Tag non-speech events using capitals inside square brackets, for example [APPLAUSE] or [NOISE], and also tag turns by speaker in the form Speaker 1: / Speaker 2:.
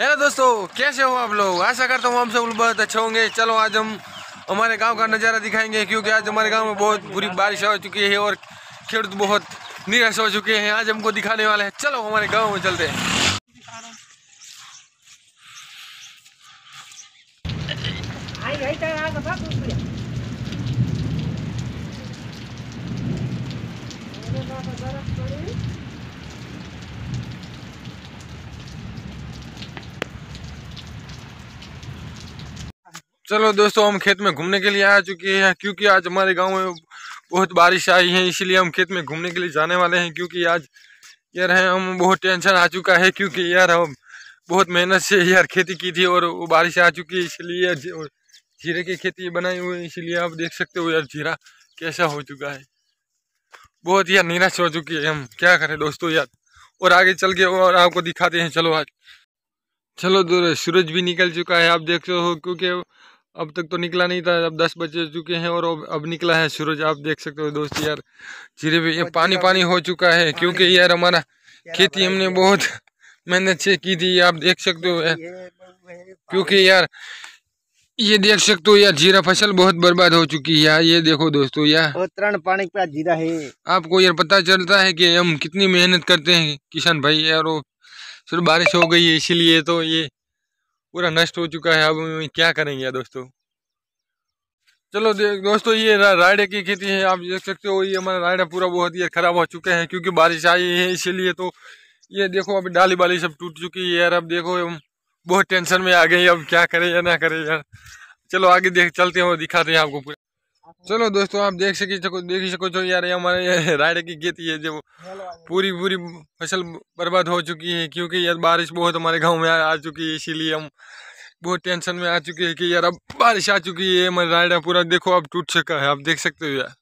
Speaker 1: Hello दोस्तों कैसे हो आप लोग आशा करता हूँ हम सब लोग बहुत अच्छे होंगे चलो आज हम हमारे गांव का नज़ारा दिखाएंगे क्योंकि आज हमारे गांव में बहुत बुरी बारिश हो चुकी है और खेड़ तो बहुत निराश हो चुके हैं आज हमको दिखाने वाले हैं चलो हमारे गाँव में चलते हैं आई आई चलो दोस्तों हम खेत में घूमने के लिए आ चुके हैं क्योंकि आज हमारे गांव में बहुत बारिश आई है इसीलिए हम खेत में घूमने के लिए जाने वाले हैं क्योंकि आज यार है हम बहुत टेंशन आ चुका है क्योंकि यार हम बहुत मेहनत से यार खेती की थी और वो बारिश आ चुकी है इसलिए जीरे की खेती बनाई हुई है इसीलिए आप देख सकते हो यार जीरा कैसा हो चुका है बहुत यार निराश हो चुकी है हम क्या करें दोस्तों यार और आगे चल के और आपको दिखाते हैं चलो आज चलो सूरज भी निकल चुका है आप देख सकते हो क्योंकि अब तक तो निकला नहीं था अब दस बज चुके हैं और अब निकला है सूरज आप देख सकते हो दोस्त यार जीरे भी ये अच्छा। पानी पानी हो चुका है क्योंकि यार हमारा खेती हमने बहुत मेहनत से की थी आप देख सकते हो यार क्योंकि यार ये देख सकते हो यार जीरा फसल बहुत बर्बाद हो चुकी है यार ये देखो दोस्तों यार तरण पानी का जीरा है आपको यार पता चलता है कि हम कितनी मेहनत करते हैं किसान भाई यार और बारिश हो गई है इसीलिए तो ये पूरा नष्ट हो चुका है अब क्या करेंगे यार दोस्तों चलो दोस्तों ये रायडे की खेती है आप देख सकते हो ये हमारा रायडा पूरा बहुत ही खराब हो चुका है क्योंकि बारिश आई है इसीलिए तो ये देखो अभी डाली बाली सब टूट चुकी है यार अब देखो बहुत टेंशन में आ गई अब क्या करें या ना करें यार चलो आगे देख चलते हैं और दिखाते हैं आपको पूरा चलो दोस्तों आप देख सके सको देख सको तो यार हमारे [LAUGHS] रायडे की खेती है जो पूरी पूरी फसल बर्बाद हो चुकी है क्योंकि यार बारिश बहुत हमारे गांव में आ चुकी है इसीलिए हम बहुत टेंशन में आ चुके हैं कि यार अब बारिश आ चुकी है हमारे रायडा पूरा देखो अब टूट चुका है आप देख सकते हो यार